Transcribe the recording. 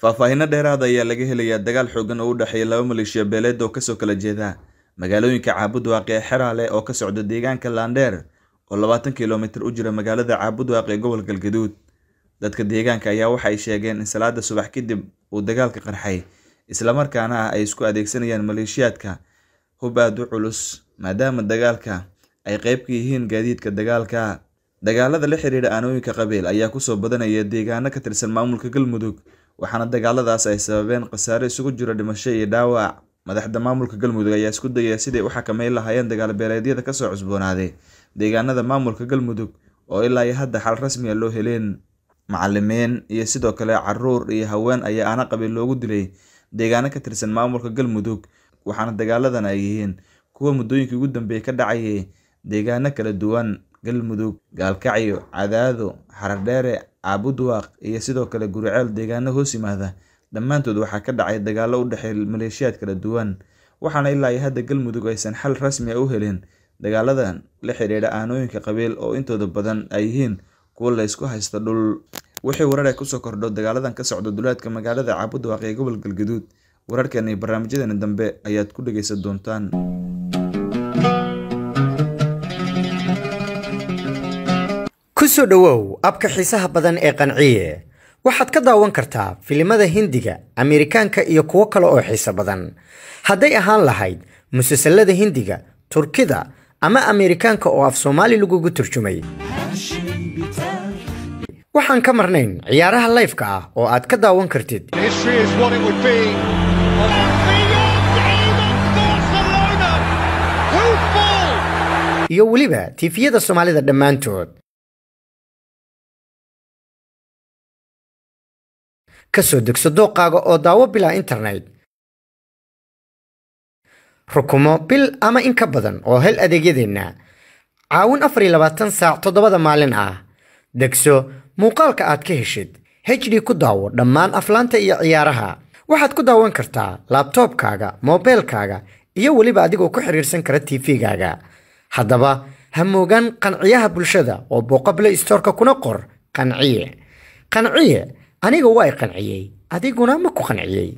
faahfaahinno dheeraada ayaa laga helayaa dagaal xoogan oo u dhexeeya laba maleeshiya beeleed oo kasoo kala jeeda magaalooyinka caabudwaaq ee xeraale oo ka socda deegaanka laandheer oo labaatan kilomitir u jira magaalada caabudwaaq ee gobolka galgaduud dadka deegaanka ayaa waxa ay sheegeen in salaada subax kadib uu dagaalka qarxay islamarkaana ah ay isku adeegsanayaan maleeshiyaadka hub u culus maadaama dagaalka ay qeyb ka yihiin gaadiidka dagaalka dagaalada la xiriira aanooyinka qabiil ayaa kusoo badanaya deegaano ka tirsan maamulka galmudug waxaana dagaaladaas ay sababeen khasaare isugu jira dhimasho iyo dhaawac madaxda maamulka galmudug ayaa isku dayaya sidai u xakameyn lahaayeen dagaalbeeleedyada kasoo cusboonaaday deegaanada maamulka galmudug oo ilaa iyo hadda xal rasmiga ah loo heleen macalimiin iyo sidoo kale caruur iyo haween ayaa aana qabin loogu dilay deegaano ka tirsan maamulka galmudug waxaana dagaaladan ay yihiin kuwa muddooyinkii ugu dambeeyay ka dhacayay deegaano kala duwan galmudug gaalkacyo cadaado xaradheere caabudwaaq iyo sidoo kale guriceel deegaano hoos yimaada dhammaantood waxaa ka dhacay dagaallo u dhexeeya maleeshiyaad kala duwan waxaana ilaa iyo hadda galmudug aysan xal rasmi a ah u helin dagaaladan la xidhiidha aanooyinka qabiil oo intooda badan ay yihiin kuwo laysku haysta dhul wixii warar warare kusoo kordho dagaaladan ka socda duleedka magaalada caabudwaaq ee gobol galgaduud wararkan iyo barnaamijyadeena dambe ayaad ku dhegeysan doontaan soo dhowow abka xiisaha badan ee qanciye waxaad ka daawan kartaa filimada hindiga ameerikaanka iyo kuwo kale oo xiiso badan hadday ahaan lahayd musalsalada hindiga turkida ama ameerikaanka oo af soomaali lagugu turjumay waxaan ka marnayn ciyaaraha layfka ah oo aad ka daawan kartid iyo weliba tifiyada soomaalida dhammaantood ka soo degso dooqaaga oo daawo bilaa internet rukumo bil ama in ka badan oo hel adeegyadeenna caawin afar iyo labaatan saac toddobada maalin ah degso muuqaalka aad ka heshid hd ku daawo dhammaan aflaanta iyo ciyaaraha waxaad ku daawan kartaa laabtoobkaaga moobeelkaaga iyo weliba adigoo ku xiriirsan kara tv-gaaga haddaba ha moogaan qanciyaha bulshada oo booqo blay stoorka kuna qor qanciye qanciye aniga waa i qanciyey adiguna ma ku qanciyey